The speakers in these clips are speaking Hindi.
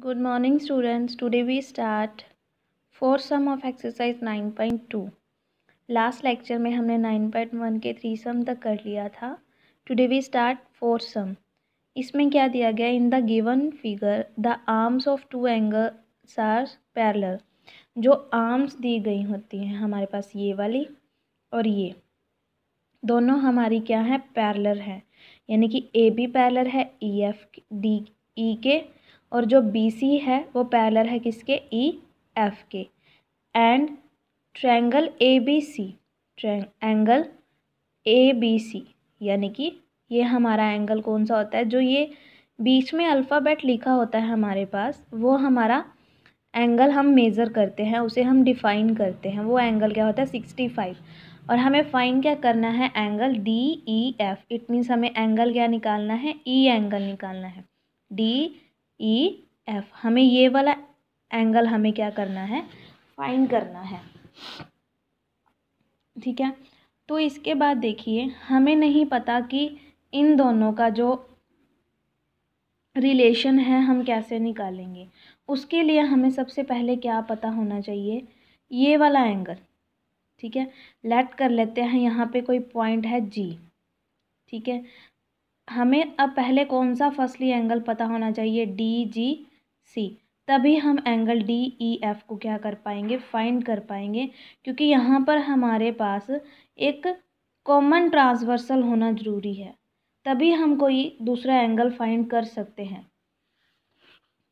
good morning students Today we start four sum of exercise nine point two last lecture में हमने नाइन पॉइंट वन के थ्री सम तक कर लिया था today we start four sum इसमें क्या दिया गया in the given figure the arms of two angles are parallel जो आर्म्स दी गई होती हैं हमारे पास ये वाली और ये दोनों हमारी क्या है पैरलर है यानी कि ए बी पैरलर है ई एफ डी ई के और जो बी सी है वो पैरलर है किसके ई e, एफ के and triangle A B C angle A B C यानी कि ये हमारा एंगल कौन सा होता है जो ये बीच में अल्फ़ाबेट लिखा होता है हमारे पास वो हमारा एंगल हम मेज़र करते हैं उसे हम डिफ़ाइन करते हैं वो एंगल क्या होता है सिक्सटी फाइव और हमें फ़ाइन क्या करना है angle D E F it means हमें एंगल क्या निकालना है ई e एंगल निकालना है डी ई e, एफ हमें ये वाला एंगल हमें क्या करना है फाइंड करना है ठीक है तो इसके बाद देखिए हमें नहीं पता कि इन दोनों का जो रिलेशन है हम कैसे निकालेंगे उसके लिए हमें सबसे पहले क्या पता होना चाहिए ये वाला एंगल ठीक है लेट कर लेते हैं यहाँ पे कोई पॉइंट है जी ठीक है हमें अब पहले कौन सा फर्स्टली एंगल पता होना चाहिए डी जी सी तभी हम एंगल डी ई एफ को क्या कर पाएंगे फाइंड कर पाएंगे क्योंकि यहाँ पर हमारे पास एक कॉमन ट्रांसवर्सल होना ज़रूरी है तभी हम कोई दूसरा एंगल फाइंड कर सकते हैं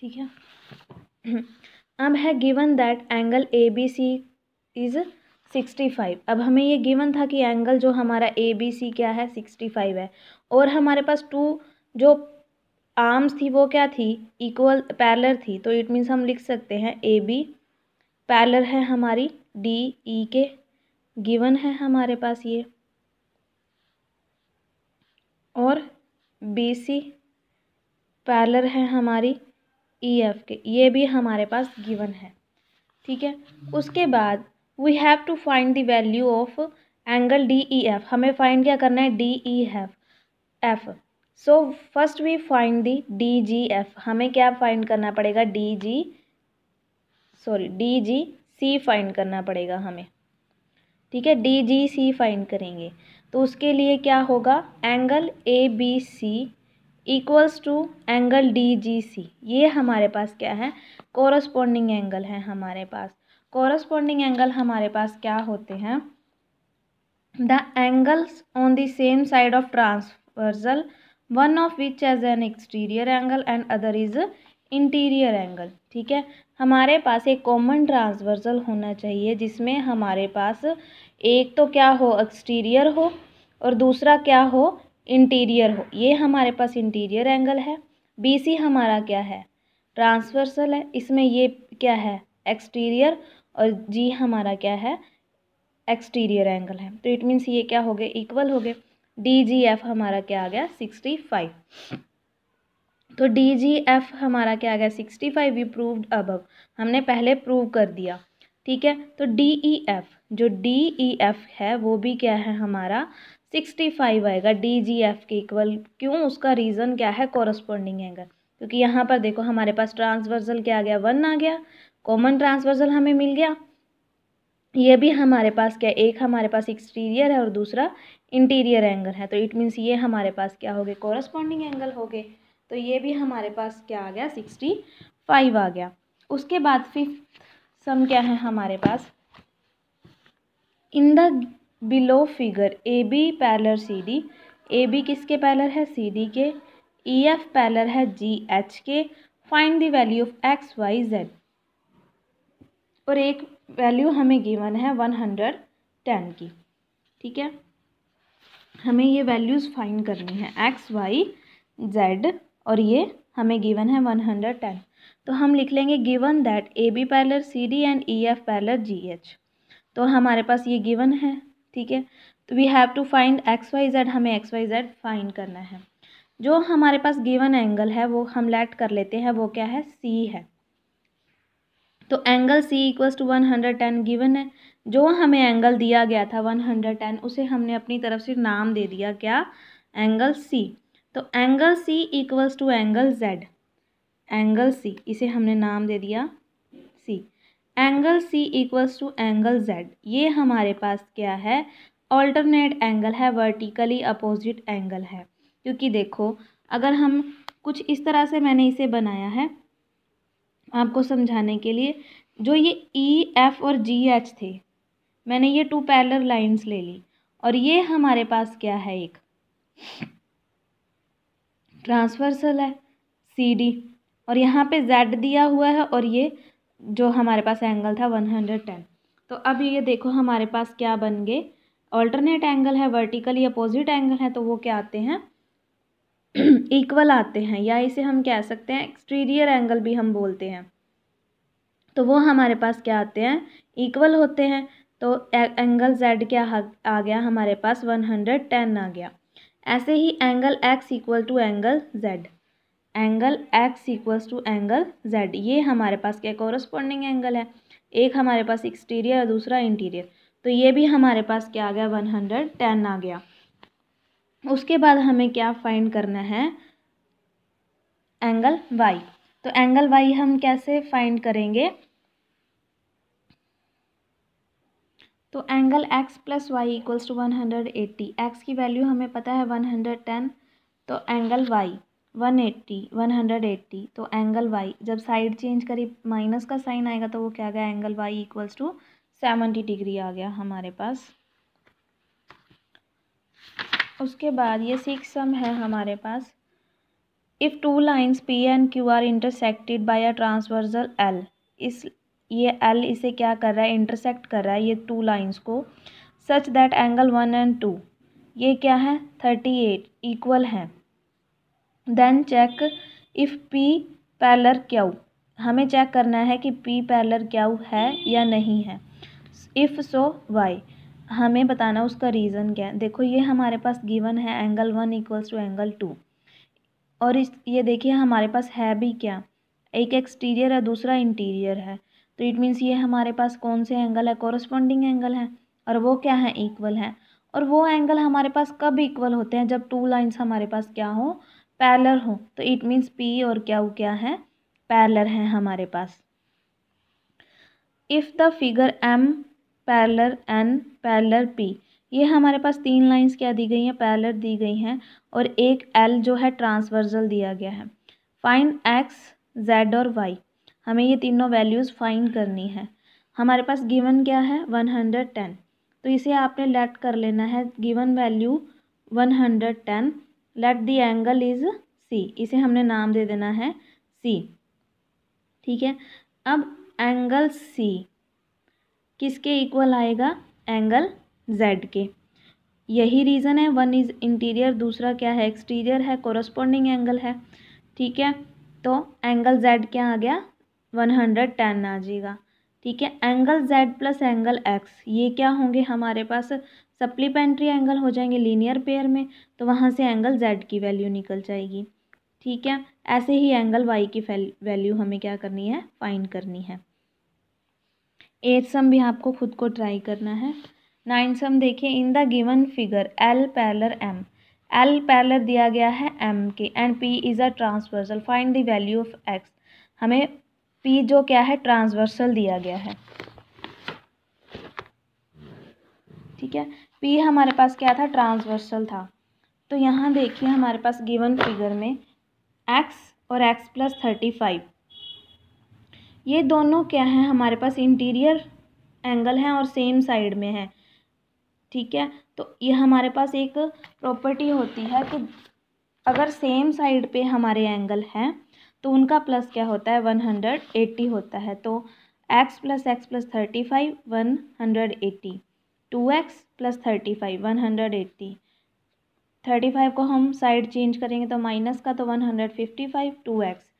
ठीक है अब है given that angle A B C is sixty five अब हमें ये गिवन था कि एंगल जो हमारा ए बी सी क्या है सिक्सटी फाइव है और हमारे पास टू जो आर्म्स थी वो क्या थी इक्वल पैरलर थी तो इट मीन्स हम लिख सकते हैं ए बी पैरलर है हमारी डी ई e, के गिवन है हमारे पास ये और बी सी पैरलर है हमारी ई e, एफ के ये भी हमारे पास गिवन है ठीक है उसके बाद we have to find the value of angle D E F हमें फाइंड क्या करना है D E F F so first we find the D G F हमें क्या फाइंड करना पड़ेगा D G sorry D G C find करना पड़ेगा हमें ठीक है डी जी सी फाइंड करेंगे तो उसके लिए क्या होगा angle A B C equals to angle D G C ये हमारे पास क्या है कॉरस्पॉन्डिंग एंगल है हमारे पास कॉरस्पॉन्डिंग एंगल हमारे पास क्या होते हैं the angles on the same side of trans dispersal one of which has an exterior angle and other is interior angle ठीक है हमारे पास एक कॉमन ट्रांसवर्सल होना चाहिए जिसमें हमारे पास एक तो क्या हो एक्सटीरियर हो और दूसरा क्या हो इंटीरियर हो ये हमारे पास इंटीरियर एंगल है बीसी हमारा क्या है ट्रांसवर्सल है इसमें ये क्या है एक्सटीरियर और जी हमारा क्या है एक्सटीरियर एंगल है तो इट मीन्स ये क्या हो गए इक्वल हो गए डी जी एफ हमारा क्या आ गया सिक्सटी फाइव तो डी जी एफ हमारा क्या आ गया सिक्सटी फाइव वी प्रूव्ड अब हमने पहले प्रूव कर दिया ठीक है तो डी ई एफ जो डी ई एफ है वो भी क्या है हमारा सिक्सटी फाइव आएगा डी जी एफ के इक्वल क्यों उसका रीज़न क्या है कॉरस्पॉन्डिंग एंगल क्योंकि यहाँ पर देखो हमारे पास ट्रांसवर्सल क्या आ गया वन आ गया कॉमन ट्रांसवर्सल हमें मिल गया ये भी हमारे पास क्या एक हमारे पास एक्सटीरियर है और दूसरा इंटीरियर एंगल है तो इट मीन्स ये हमारे पास क्या हो गए कॉरस्पॉन्डिंग एंगल हो गए तो ये भी हमारे पास क्या आ गया सिक्सटी फाइव आ गया उसके बाद फिफ्थ सम क्या है हमारे पास in the below figure A B parallel C D A B किसके पैलर है सी डी के ई एफ पैलर है जी एच के find the value of X Y Z और एक वैल्यू हमें गिवन है वन हंड्रेड टेन की ठीक है हमें ये वैल्यूज़ फाइंड करनी है एक्स वाई जेड और ये हमें गिवन है वन हंड्रेड टेन तो हम लिख लेंगे given that A B parallel C D and E F parallel G H तो हमारे पास ये गिवन है ठीक है तो we have to find X Y Z हमें एक्स वाई जेड फाइंड करना है जो हमारे पास गिवन एंगल है वो हम लेट कर लेते हैं वो क्या है सी है तो angle C equals to one hundred ten given है जो हमें एंगल दिया गया था वन हंड्रेड टेन उसे हमने अपनी तरफ से नाम दे दिया क्या एंगल सी तो angle C equals to angle Z angle C इसे हमने नाम दे दिया C angle C equals to angle Z ये हमारे पास क्या है ऑल्टरनेट एंगल है वर्टिकली अपोजिट एंगल है क्योंकि देखो अगर हम कुछ इस तरह से मैंने इसे बनाया है आपको समझाने के लिए जो ये ई e, एफ और जी एच थे मैंने ये टू पैरलर लाइंस ले ली और ये हमारे पास क्या है एक ट्रांसवर्सल है सी डी और यहाँ पे जेड दिया हुआ है और ये जो हमारे पास एंगल था वन हंड्रेड टेन तो अब ये देखो हमारे पास क्या बन गए ऑल्टरनेट एंगल है वर्टिकली अपोजिट एंगल है तो वो क्या आते हैं इक्वल आते हैं या इसे हम कह सकते हैं एक्सटीरियर एंगल भी हम बोलते हैं तो वो हमारे पास क्या आते हैं इक्वल होते हैं तो एंगल जेड क्या आ गया हमारे पास वन हंड्रेड टेन आ गया ऐसे ही angle X equal to angle Z angle X equal to angle Z ये हमारे पास क्या कॉरस्पॉन्डिंग एंगल है एक हमारे पास एक्सटीरियर और दूसरा इंटीरियर तो ये भी हमारे पास क्या आ गया वन हंड्रेड टेन आ गया उसके बाद हमें क्या फाइंड करना है एंगल वाई तो एंगल वाई हम कैसे फाइंड करेंगे तो angle X plus Y equals to one hundred eighty X की वैल्यू हमें पता है वन हंड्रेड टेन तो angle Y one eighty one hundred eighty तो एंगल वाई जब साइड चेंज करी माइनस का साइन आएगा तो वो क्या गया angle Y equals to seventy degree आ गया हमारे पास उसके बाद ये सिक्स सम है हमारे पास if two lines P and Q are intersected by a transversal L इस ये एल इसे क्या कर रहा है इंटरसेक्ट कर रहा है ये टू लाइंस को such that angle one and two ये क्या है थर्टी एट इक्वल है then check if P parallel Q हमें चेक करना है कि पी पैलर क्यू है या नहीं है इफ़ सो वाई हमें बताना उसका रीज़न क्या है देखो ये हमारे पास गिवन है angle one equals to angle two और इस ये देखिए हमारे पास है भी क्या एक एक्सटीरियर है दूसरा इंटीरियर है तो इट मीन्स ये हमारे पास कौन से एंगल है कॉरस्पॉन्डिंग एंगल है और वो क्या है इक्वल है और वो एंगल हमारे पास कब इक्वल होते हैं जब टू लाइन्स हमारे पास क्या हो पैरलर हो तो इट मीन्स पी और क्या वो क्या है पैरलर हैं हमारे पास if the figure M parallel N parallel P ये हमारे पास तीन लाइंस क्या दी गई हैं पैरलर दी गई हैं और एक एल जो है ट्रांसवर्जल दिया गया है फाइंड एक्स जेड और वाई हमें ये तीनों वैल्यूज़ फाइंड करनी है हमारे पास गिवन क्या है वन हंड्रेड टेन तो इसे आपने लेट कर लेना है given value one hundred ten let the angle is C इसे हमने नाम दे देना है सी ठीक है अब एंगल सी किसके इक्वल आएगा एंगल जेड के यही रीज़न है वन इज़ इंटीरियर दूसरा क्या है एक्सटीरियर है कॉरस्पॉन्डिंग एंगल है ठीक है तो एंगल जेड क्या आ गया वन हंड्रेड टेन आ जाएगा ठीक है angle Z plus angle X ये क्या होंगे हमारे पास सप्लीमेंट्री एंगल हो जाएंगे लीनियर पेयर में तो वहाँ से एंगल जेड की वैल्यू निकल जाएगी ठीक है ऐसे ही एंगल वाई की वैल्यू हमें क्या करनी है फाइंड करनी है एट सम भी आपको खुद को ट्राई करना है नाइन सम देखिए in the given figure L parallel M L parallel दिया गया है एम के and P is a transversal find the value of X हमें पी जो क्या है ट्रांसवर्सल दिया गया है ठीक है पी हमारे पास क्या था ट्रांसवर्सल था तो यहाँ देखिए हमारे पास गिवन फिगर में एक्स और एक्स प्लस थर्टी फाइव ये दोनों क्या हैं हमारे पास इंटीरियर एंगल हैं और सेम साइड में है ठीक है तो ये हमारे पास एक प्रॉपर्टी होती है कि अगर सेम साइड पे हमारे एंगल हैं तो उनका प्लस क्या होता है वन हंड्रेड एट्टी होता है तो X plus X plus thirty five one hundred eighty two X plus thirty five one hundred eighty thirty five को हम साइड चेंज करेंगे तो माइनस का तो one hundred fifty five two X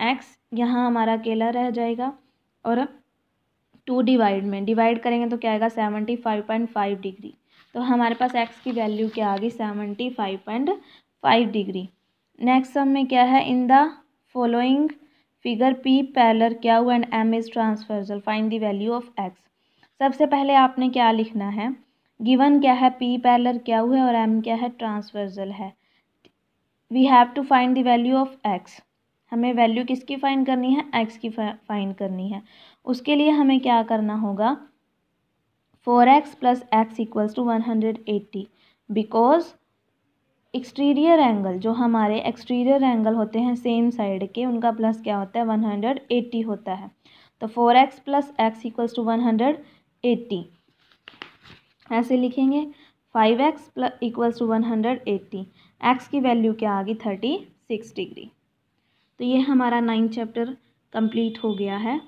X यहाँ हमारा अकेला रह जाएगा और अब टू डिवाइड में डिवाइड करेंगे तो क्या आएगा seventy five point five degree तो हमारे पास एक्स की वैल्यू क्या आ गई seventy five point five degree next sum में क्या है in the following figure P parallel क्या हुआ and M is transversal find the value of X सबसे पहले आपने क्या लिखना है गिवन क्या है पी पैलर क्या हुआ है और एम क्या है ट्रांसफर्जल है we have to find the value of X हमें वैल्यू किसकी फ़ाइन करनी है एक्स की फ़ाइन करनी है उसके लिए हमें क्या करना होगा four X plus X equals to one hundred eighty because exterior angle जो हमारे एक्सटीरियर एंगल होते हैं सेम साइड के उनका प्लस क्या होता है वन हंड्रेड एट्टी होता है तो four X plus X equals to one hundred eighty ऐसे लिखेंगे five X plus equals to one hundred eighty X की वैल्यू क्या आ गई थर्टी सिक्स डिग्री तो ये हमारा नाइन्थ चैप्टर कंप्लीट हो गया है